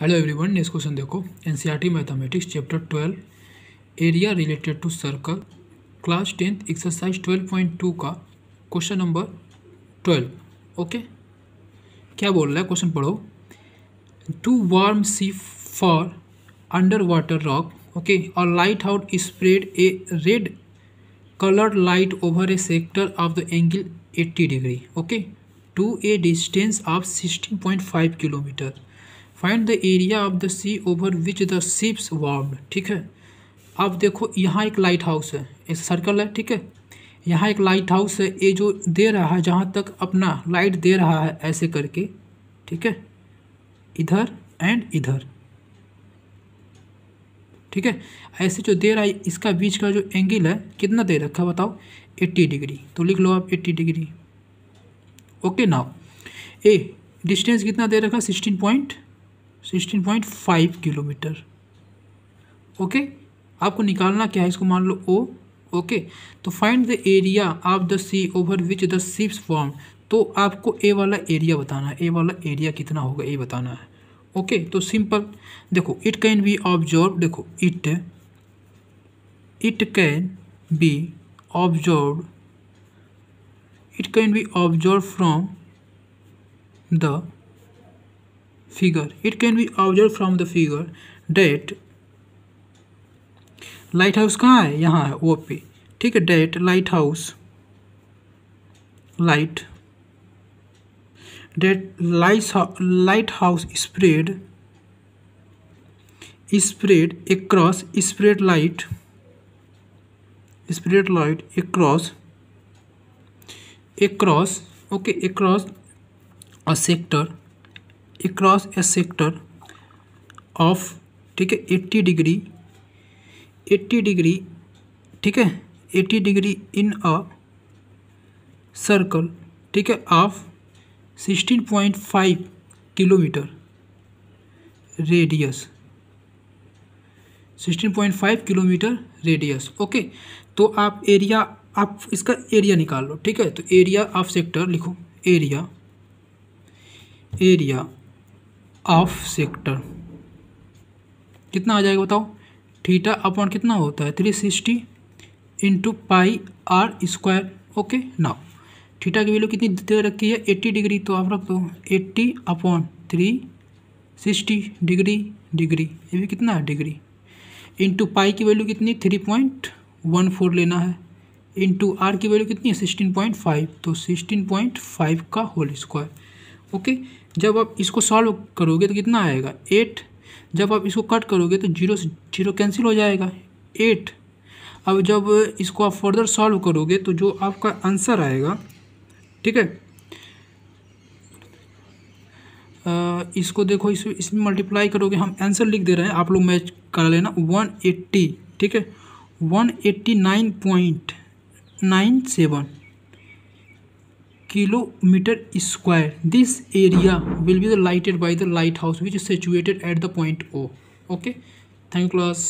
hello everyone next question देखो NCERT mathematics chapter twelve area related to circle class tenth exercise twelve point two का question number twelve okay क्या बोल रहा है question पढ़ो to warn sea for underwater rock okay और lighthouse spread a red coloured light over a sector of the angle eighty degree okay to a distance of sixteen point five kilometre find the area of the sea over which the ships warn ठीक है अब देखो यहाँ एक light house है एक circle है ठीक है यहाँ एक लाइट हाउस है ये जो दे रहा है जहाँ तक अपना लाइट दे रहा है ऐसे करके ठीक है इधर एंड इधर ठीक है ऐसे जो दे रहा है इसका बीच का जो एंगल है कितना दे रखा है बताओ 80 डिग्री तो लिख लो आप 80 degree okay now a distance कितना दे रखा sixteen point sixteen point five kilometre okay आपको निकालना क्या है इसको मान लो ओ ओके तो find the area of the sea over which the ships form तो आपको ए वाला एरिया बताना है ए वाला एरिया कितना होगा ये बताना है ओके तो सिंपल देखो इट कैन बी ऑब्जर्व देखो it it can be observe it can be observe from the figure it can be observed from the figure that lighthouse कहाँ है यहाँ है ओ पे ठीक है that lighthouse light that light lighthouse spread spread एक cross spread light spread light cross cross okay cross a sector across a sector of ठीक है एट्टी डिग्री एट्टी डिग्री ठीक है eighty degree in a circle ठीक है of sixteen point five kilometre radius sixteen point five kilometre radius okay तो आप area आप इसका एरिया निकाल लो ठीक है तो एरिया ऑफ सेक्टर लिखो एरिया एरिया ऑफ सेक्टर कितना आ जाएगा बताओ थीटा अपॉन कितना होता है three sixty into pi r square okay now theta की वैल्यू कितनी दे रखी है एट्टी डिग्री तो आप रख दो eighty upon three sixty degree degree ये भी कितना है डिग्री इंटू पाई की वैल्यू कितनी थ्री पॉइंट वन फोर लेना है इंटू आर की वैल्यू कितनी है सिक्सटीन पॉइंट फाइव तो सिक्सटीन पॉइंट फाइव का होल स्क्वायर ओके जब आप इसको सॉल्व करोगे तो कितना आएगा एट जब आप इसको कट करोगे तो जीरो से जीरो कैंसिल हो जाएगा एट अब जब इसको आप फर्दर सॉल्व करोगे तो जो आपका आंसर आएगा ठीक है इसको देखो इस इसमें मल्टीप्लाई करोगे हम आंसर लिख दे रहे हैं आप लोग मैच कर लेना वन एट्टी ठीक है one eighty nine point nine seven kilometer square this area will be the lighted by the lighthouse which is situated at the point o okay thank class